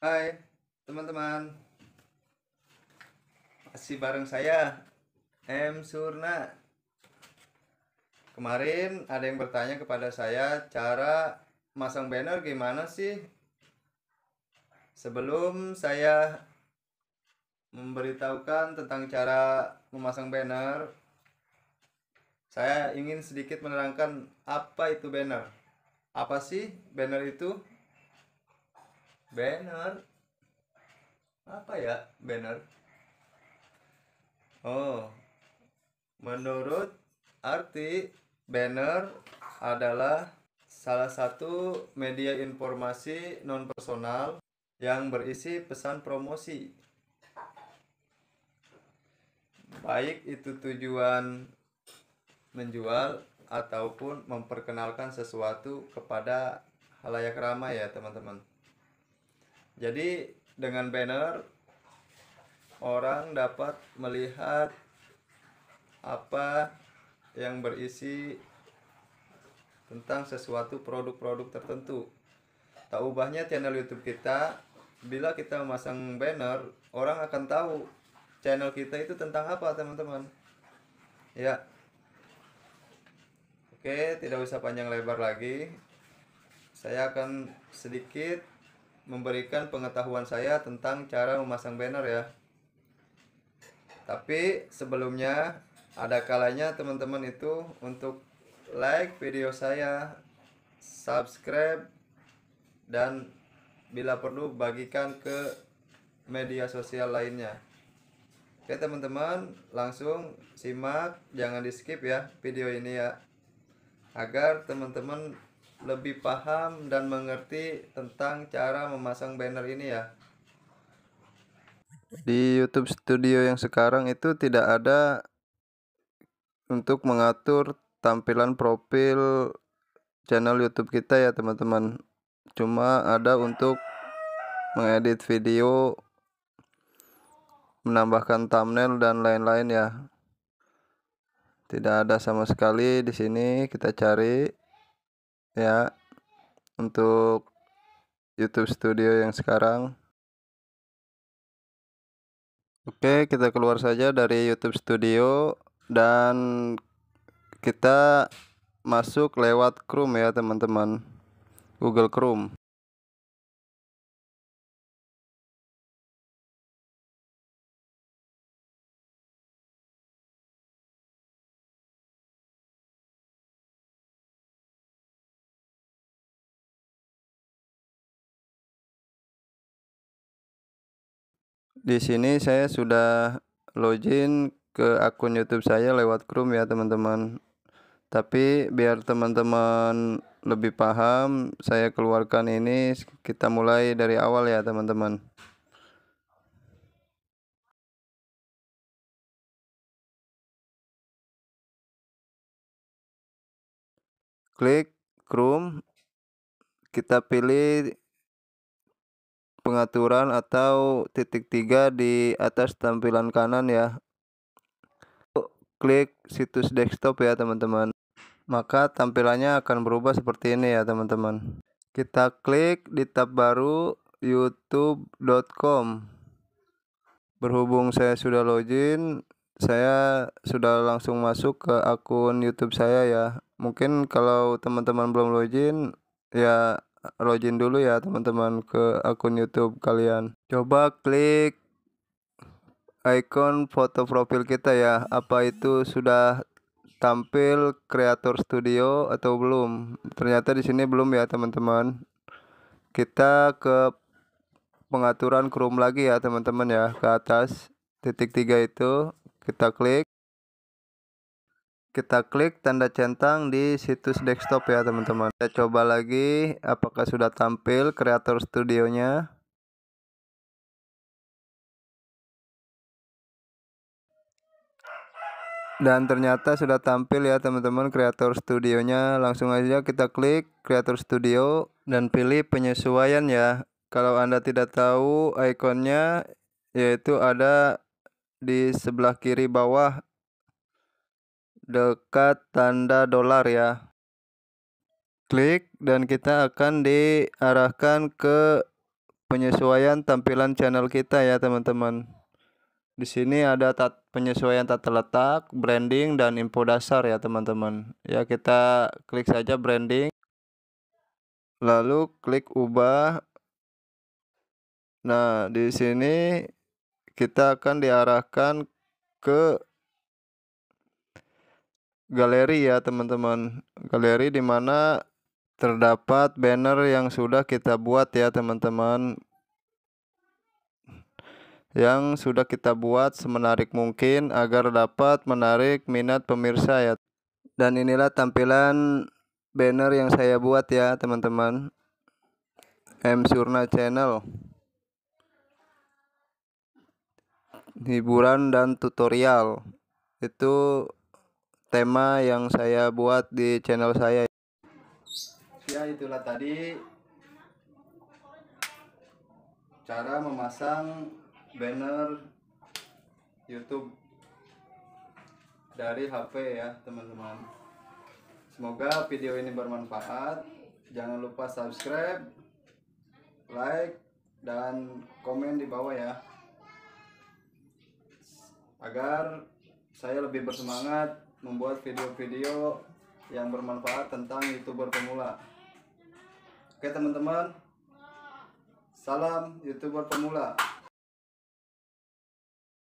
Hai teman-teman Masih bareng saya M. Surna Kemarin ada yang bertanya kepada saya Cara masang banner gimana sih? Sebelum saya memberitahukan tentang cara memasang banner Saya ingin sedikit menerangkan apa itu banner Apa sih banner itu? banner apa ya banner oh menurut arti banner adalah salah satu media informasi non personal yang berisi pesan promosi baik itu tujuan menjual ataupun memperkenalkan sesuatu kepada halayak ramai ya teman-teman jadi dengan banner orang dapat melihat apa yang berisi tentang sesuatu produk-produk tertentu. Tak ubahnya channel YouTube kita, bila kita memasang banner, orang akan tahu channel kita itu tentang apa, teman-teman. Ya. Oke, tidak usah panjang lebar lagi. Saya akan sedikit memberikan pengetahuan saya tentang cara memasang banner ya. Tapi sebelumnya ada kalanya teman-teman itu untuk like video saya, subscribe dan bila perlu bagikan ke media sosial lainnya. Oke teman-teman, langsung simak jangan di skip ya video ini ya. Agar teman-teman lebih paham dan mengerti tentang cara memasang banner ini ya di YouTube Studio yang sekarang itu tidak ada untuk mengatur tampilan profil channel YouTube kita ya teman-teman cuma ada untuk mengedit video menambahkan thumbnail dan lain-lain ya tidak ada sama sekali di sini kita cari ya untuk YouTube Studio yang sekarang. Oke, kita keluar saja dari YouTube Studio dan kita masuk lewat Chrome ya, teman-teman. Google Chrome. di sini saya sudah login ke akun YouTube saya lewat Chrome ya teman-teman. Tapi biar teman-teman lebih paham, saya keluarkan ini kita mulai dari awal ya teman-teman. Klik Chrome, kita pilih pengaturan atau titik tiga di atas tampilan kanan ya klik situs desktop ya teman-teman maka tampilannya akan berubah seperti ini ya teman-teman kita klik di tab baru youtube.com berhubung saya sudah login saya sudah langsung masuk ke akun YouTube saya ya. Mungkin kalau teman-teman belum login ya login dulu ya teman-teman ke akun YouTube kalian. Coba klik icon foto profil kita ya. Apa itu sudah tampil Creator Studio atau belum? Ternyata di sini belum ya teman-teman. Kita ke pengaturan Chrome lagi ya teman-teman ya ke atas titik tiga itu kita klik kita klik tanda centang di situs desktop ya teman-teman kita coba lagi apakah sudah tampil creator studionya dan ternyata sudah tampil ya teman-teman creator studionya langsung aja kita klik creator studio dan pilih penyesuaian ya kalau anda tidak tahu ikonnya yaitu ada di sebelah kiri bawah dekat tanda dolar ya. Klik dan kita akan diarahkan ke penyesuaian tampilan channel kita ya teman-teman. Di sini ada tat penyesuaian tata letak, branding dan info dasar ya teman-teman. Ya kita klik saja branding. Lalu klik ubah. Nah, di sini kita akan diarahkan ke galeri ya teman-teman galeri di mana terdapat banner yang sudah kita buat ya teman-teman yang sudah kita buat semenarik mungkin agar dapat menarik minat pemirsa ya dan inilah tampilan banner yang saya buat ya teman-teman M Surna Channel hiburan dan tutorial itu tema yang saya buat di channel saya ya itulah tadi cara memasang banner YouTube dari HP ya teman-teman semoga video ini bermanfaat jangan lupa subscribe like dan komen di bawah ya agar saya lebih bersemangat membuat video-video yang bermanfaat tentang youtuber pemula oke teman-teman salam youtuber pemula